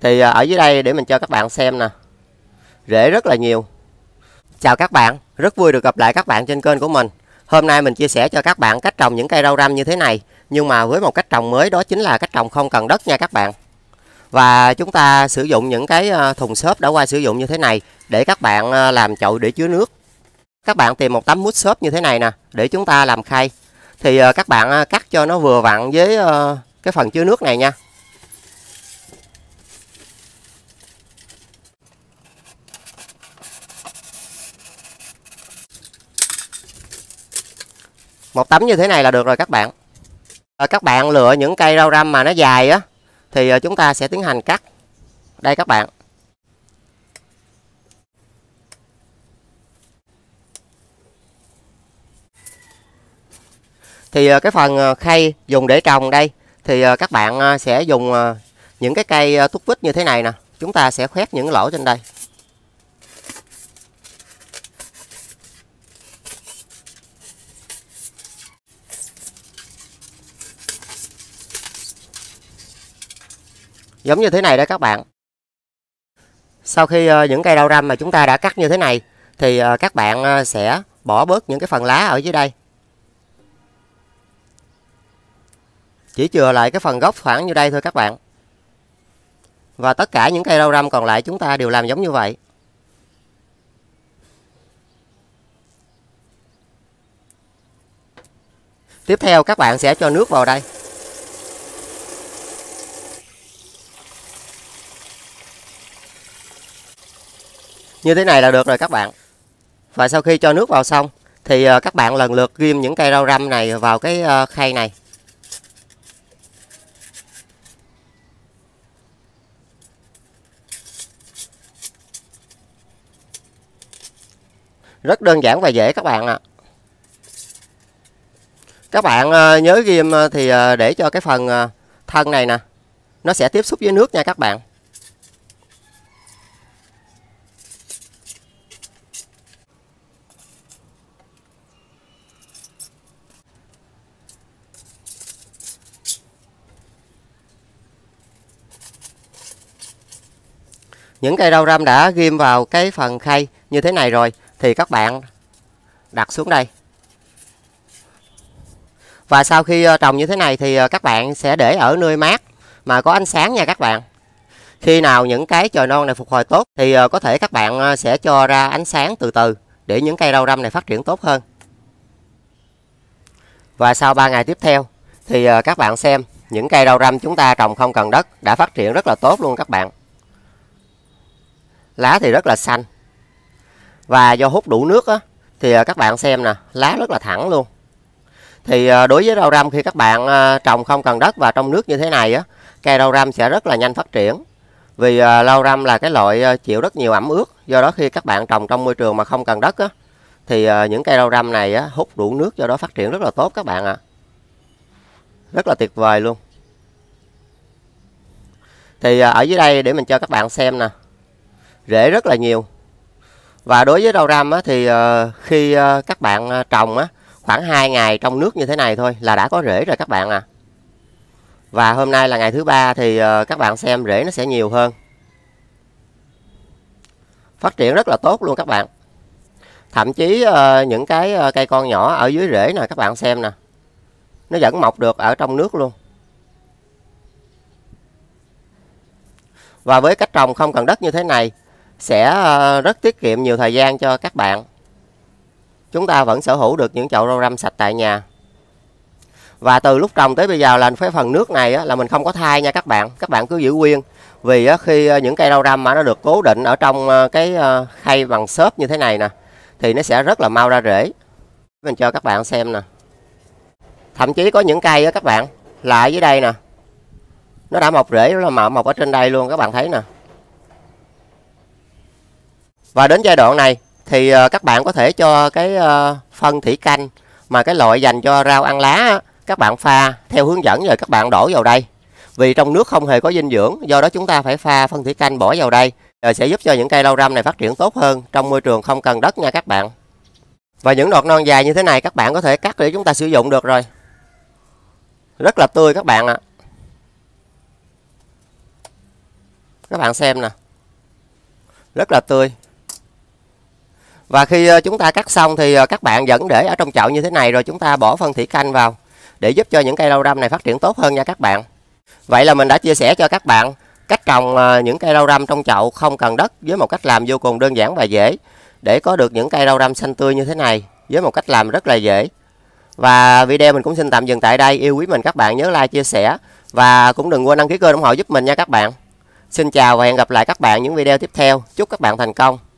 thì à, ở dưới đây để mình cho các bạn xem nè rễ rất là nhiều chào các bạn rất vui được gặp lại các bạn trên kênh của mình hôm nay mình chia sẻ cho các bạn cách trồng những cây rau răm như thế này nhưng mà với một cách trồng mới đó chính là cách trồng không cần đất nha các bạn và chúng ta sử dụng những cái à, thùng xốp đã qua sử dụng như thế này để các bạn à, làm chậu để chứa nước các bạn tìm một tấm mút xốp như thế này nè để chúng ta làm khay thì các bạn cắt cho nó vừa vặn với cái phần chứa nước này nha một tấm như thế này là được rồi các bạn à, các bạn lựa những cây rau răm mà nó dài á thì ờ, chúng ta sẽ tiến hành cắt đây các bạn thì ờ, cái phần khay dùng để trồng đây thì các bạn sẽ dùng những cái cây tút vít như thế này nè chúng ta sẽ khoét những lỗ trên đây giống như thế này đó các bạn sau khi ờ, những cây rau răm mà chúng ta đã cắt như thế này thì ờ, các bạn ờ, sẽ bỏ bớt những cái phần lá ở dưới đây chỉ chừa lại cái phần gốc khoảng như đây thôi các bạn và tất cả những cây rau răm còn lại chúng ta đều làm giống như vậy tiếp theo các bạn sẽ cho nước vào đây như thế này là được rồi các bạn và sau khi cho nước vào xong thì ờ, các bạn lần lượt ghim những cây rau răm này vào cái ờ, khay này rất đơn giản và dễ các bạn ạ à. các bạn ờ, nhớ ghim thì để cho cái phần thân này nè nó sẽ tiếp xúc với nước nha các bạn những cây rau răm đã ghim vào cái phần khay như thế này rồi thì các bạn đặt xuống đây và sau khi ờ, trồng như thế này thì ờ, các bạn sẽ để ở nơi mát mà có ánh sáng nha các bạn khi nào những cái trời non này phục hồi tốt thì ờ, có thể các bạn sẽ cho ra ánh sáng từ từ để những cây rau răm này phát triển tốt hơn và sau 3 ngày tiếp theo thì các bạn xem những cây rau răm chúng ta trồng không cần đất đã phát triển rất là tốt luôn các bạn lá thì rất là xanh và do hút đủ nước á, thì à, các bạn xem nè lá rất là thẳng luôn thì à, đối với rau răm khi các bạn à, trồng không cần đất và trong nước như thế này á cây rau răm sẽ rất là nhanh phát triển vì rau răm là cái loại chịu rất nhiều ẩm ướt do đó khi các bạn trồng trong môi trường mà không cần đất á thì những cây rau răm này á, hút đủ nước do đó phát triển rất là tốt các bạn ạ à. rất là tuyệt vời luôn thì ở dưới đây để mình cho các bạn xem nè rễ rất là nhiều và đối với rau ram á, thì ờ, khi ờ, các bạn ờ, trồng á, khoảng 2 ngày trong nước như thế này thôi là đã có rễ rồi các bạn à và hôm nay là ngày thứ ba thì các bạn xem rễ nó sẽ nhiều hơn phát triển rất là tốt luôn các bạn thậm chí những cái cây con nhỏ ở dưới rễ nè các bạn xem nè nó vẫn mọc được ở trong nước luôn và với cách trồng không cần đất như thế này sẽ ờ, rất tiết kiệm nhiều thời gian cho các bạn. Chúng ta vẫn sở hữu được những chậu rau răm sạch tại nhà. Và từ lúc trồng tới bây giờ là cái phần nước này là mình không có thay nha các bạn. Các bạn cứ giữ nguyên. Vì khi ờ, những cây rau răm mà nó được cố định ở trong ờ, cái khay bằng xốp như thế này nè. Thì nó sẽ rất là mau ra rễ. Mình cho các bạn xem nè. Thậm chí có những cây các bạn. Lại dưới đây nè. Nó đã mọc rễ nó là mọc ở trên đây luôn các bạn thấy nè. Và đến giai đoạn này thì ờ, các bạn có thể cho cái ờ, phân thủy canh mà cái loại dành cho rau ăn lá các bạn pha theo hướng dẫn rồi các bạn đổ vào đây. Vì trong nước không hề có dinh dưỡng, do đó chúng ta phải pha phân thủy canh bỏ vào đây rồi sẽ giúp cho những cây lau răm này phát triển tốt hơn trong môi trường không cần đất nha các bạn. Và những đọt non dài như thế này các bạn có thể cắt để chúng ta sử dụng được rồi. Rất là tươi các bạn ạ. À. Các bạn xem nè. Rất là tươi. Và khi ờ, chúng ta cắt xong thì ờ, các bạn vẫn để ở trong chậu như thế này rồi chúng ta bỏ phân thủy canh vào để giúp cho những cây rau răm này phát triển tốt hơn nha các bạn. Vậy là mình đã chia sẻ cho các bạn cách trồng ờ, những cây rau răm trong chậu không cần đất với một cách làm vô cùng đơn giản và dễ để có được những cây rau răm xanh tươi như thế này với một cách làm rất là dễ. Và video mình cũng xin tạm dừng tại đây. Yêu quý mình các bạn nhớ like, chia sẻ và cũng đừng quên đăng ký kênh ủng hộ giúp mình nha các bạn. Xin chào và hẹn gặp lại các bạn những video tiếp theo. Chúc các bạn thành công.